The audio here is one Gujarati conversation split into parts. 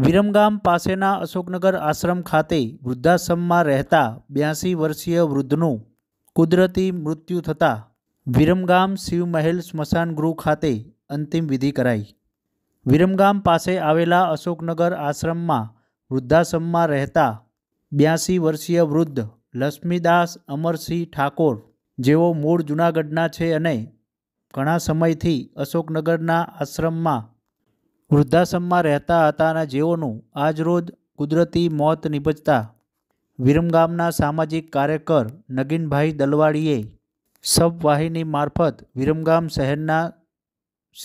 વિરમગામ પાસેના અશોકનગર આશ્રમ ખાતે વૃદ્ધાશ્રમમાં રહેતા બ્યાસી વર્ષીય વૃદ્ધનું કુદરતી મૃત્યુ થતાં વિરમગામ શિવમહેલ સ્મશાનગૃહ ખાતે અંતિમ વિધિ કરાઈ વિરમગામ પાસે આવેલા અશોકનગર આશ્રમમાં વૃદ્ધાશ્રમમાં રહેતા બ્યાસી વર્ષીય વૃદ્ધ લક્ષ્મીદાસ અમરસિંહ ઠાકોર જેઓ મૂળ જૂનાગઢના છે અને ઘણા સમયથી અશોકનગરના આશ્રમમાં વૃદ્ધાશ્રમમાં રહેતા હતાના જેઓનું આજરોજ કુદરતી મોત નિપજતા વિરમગામના સામાજિક કાર્યકર નગીનભાઈ દલવાડીએ સબવાહિની મારફત વિરમગામ શહેરના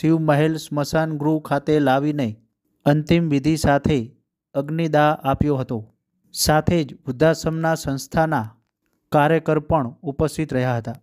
શિવમહેલ સ્મશાન ગૃહ ખાતે લાવીને અંતિમ વિધિ સાથે અગ્નિદાહ આપ્યો હતો સાથે જ વૃદ્ધાશ્રમના સંસ્થાના કાર્યકર પણ ઉપસ્થિત રહ્યા હતા